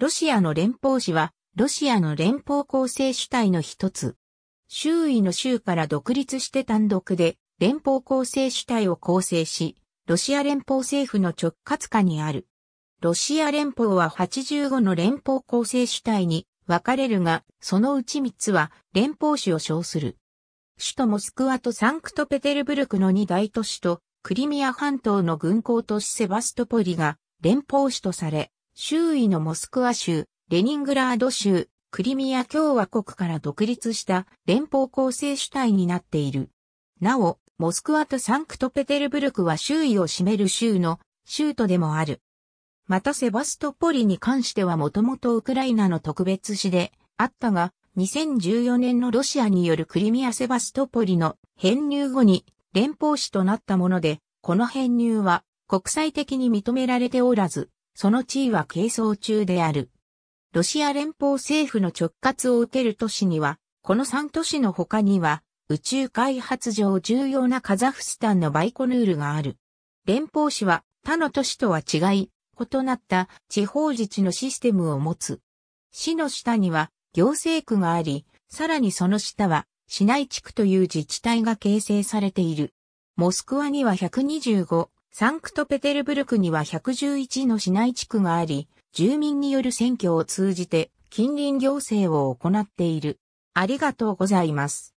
ロシアの連邦市は、ロシアの連邦構成主体の一つ。周囲の州から独立して単独で、連邦構成主体を構成し、ロシア連邦政府の直轄下にある。ロシア連邦は85の連邦構成主体に分かれるが、そのうち3つは連邦市を称する。首都モスクワとサンクトペテルブルクの2大都市と、クリミア半島の軍港都市セバストポリが連邦市とされ、周囲のモスクワ州、レニングラード州、クリミア共和国から独立した連邦構成主体になっている。なお、モスクワとサンクトペテルブルクは周囲を占める州の州都でもある。またセバストポリに関してはもともとウクライナの特別市であったが、2014年のロシアによるクリミア・セバストポリの編入後に連邦市となったもので、この編入は国際的に認められておらず、その地位は係争中である。ロシア連邦政府の直轄を受ける都市には、この3都市の他には、宇宙開発上重要なカザフスタンのバイコヌールがある。連邦市は他の都市とは違い、異なった地方自治のシステムを持つ。市の下には行政区があり、さらにその下は市内地区という自治体が形成されている。モスクワには125サンクトペテルブルクには111の市内地区があり、住民による選挙を通じて近隣行政を行っている。ありがとうございます。